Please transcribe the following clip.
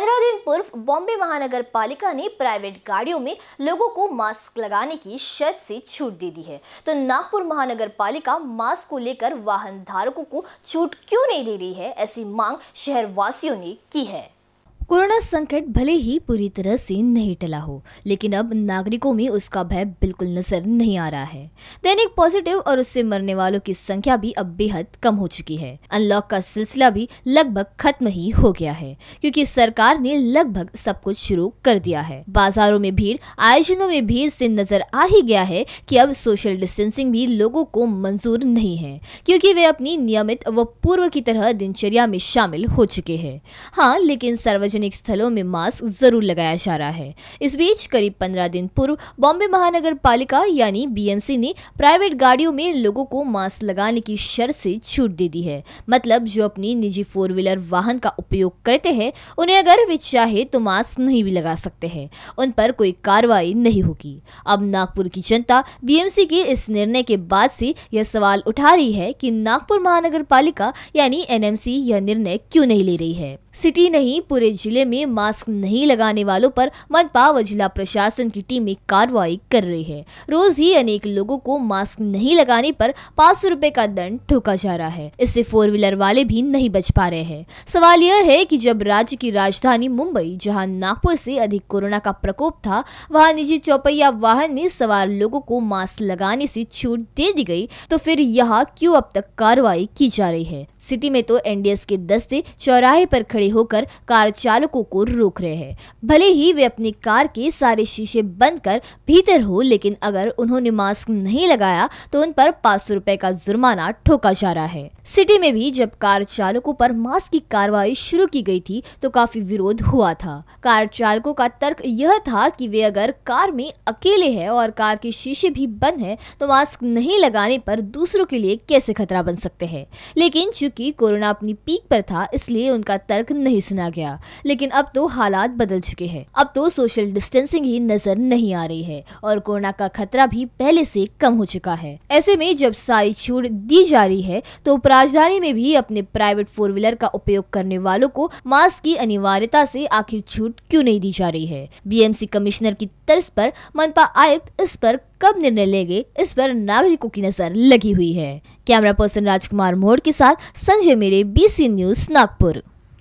पंद्रह दिन पूर्व बॉम्बे महानगर पालिका ने प्राइवेट गाड़ियों में लोगों को मास्क लगाने की शर्त से छूट दे दी है तो नागपुर महानगर पालिका मास्क को लेकर वाहन धारकों को छूट क्यों नहीं दे रही है ऐसी मांग शहरवासियों ने की है कोरोना संकट भले ही पूरी तरह से नहीं टला हो लेकिन अब नागरिकों में उसका भय बिल्कुल नजर नहीं आ रहा है दैनिक पॉजिटिव और उससे मरने वालों की संख्या भी अब बेहद कम हो चुकी है अनलॉक का सिलसिला भी लगभग खत्म ही हो गया है क्योंकि सरकार ने लगभग सब कुछ शुरू कर दिया है बाजारों में भीड़ आयोजनों में भीड़ से नजर आ ही गया है कि अब सोशल डिस्टेंसिंग भी लोगों को मंजूर नहीं है क्योंकि वे अपनी नियमित व पूर्व की तरह दिनचर्या में शामिल हो चुके हैं हाँ लेकिन सार्वजनिक सार्वजनिक स्थलों में मास्क जरूर लगाया जा रहा है इस बीच करीब पंद्रह दिन पूर्व बॉम्बे महानगर पालिका यानी बीएमसी ने प्राइवेट गाड़ियों में लोगों को मास्क लगाने की शर्त से छूट दे दी है मतलब जो अपनी निजी फोर व्हीलर वाहन का उपयोग करते हैं उन्हें अगर वे चाहे तो मास्क नहीं भी लगा सकते हैं उन पर कोई कार्रवाई नहीं होगी अब नागपुर की जनता बीएमसी के इस निर्णय के बाद से यह सवाल उठा रही है कि नागपुर महानगर पालिका यानी एनएमसी यह निर्णय क्यों नहीं ले रही है सिटी नहीं पूरे जिले में मास्क नहीं लगाने वालों पर मनपा व जिला प्रशासन की टीमें कार्रवाई कर रही है रोज ही अनेक लोगों को मास्क नहीं लगाने पर पाँच सौ रूपए का दंड ठोका जा रहा है इससे फोर व्हीलर वाले भी नहीं बच पा रहे हैं सवाल यह है कि जब राज्य की राजधानी मुंबई जहां नागपुर से अधिक कोरोना का प्रकोप था वहाँ निजी चौपहिया वाहन में सवार लोगों को मास्क लगाने से छूट दे दी गई तो फिर यहाँ क्यों अब तक कार्रवाई की जा रही है सिटी में तो एनडीएस के दस्ते चौराहे पर खड़े होकर कार चालकों को रोक रहे हैं भले ही वे अपनी कार के सारे शीशे बंद कर भीतर हो लेकिन अगर उन्होंने मास्क नहीं लगाया तो उन पर पाँच सौ रूपए का जुर्माना ठोका जा रहा है सिटी में भी जब कार चालकों पर मास्क की कार्रवाई शुरू की गई थी तो काफी विरोध हुआ था कार चालकों का तर्क यह था कि वे अगर कार में अकेले है और कार के शीशे भी बंद है तो मास्क नहीं लगाने पर दूसरों के लिए कैसे खतरा बन सकते हैं लेकिन चूंकि कोरोना अपनी पीक पर था इसलिए उनका तर्क नहीं सुना गया लेकिन अब तो हालात बदल चुके हैं अब तो सोशल डिस्टेंसिंग ही नजर नहीं आ रही है और कोरोना का खतरा भी पहले से कम हो चुका है ऐसे में जब सारी छूट दी जा रही है तो राजधानी में भी अपने प्राइवेट फोर व्हीलर का उपयोग करने वालों को मास्क की अनिवार्यता से आखिर छूट क्यों नहीं दी जा रही है बीएमसी कमिश्नर की तर्ज पर मनपा आयुक्त इस पर कब निर्णय लेंगे इस पर नागरिकों की नजर लगी हुई है कैमरा पर्सन राजकुमार मोड़ के साथ संजय मेरे बीसी न्यूज नागपुर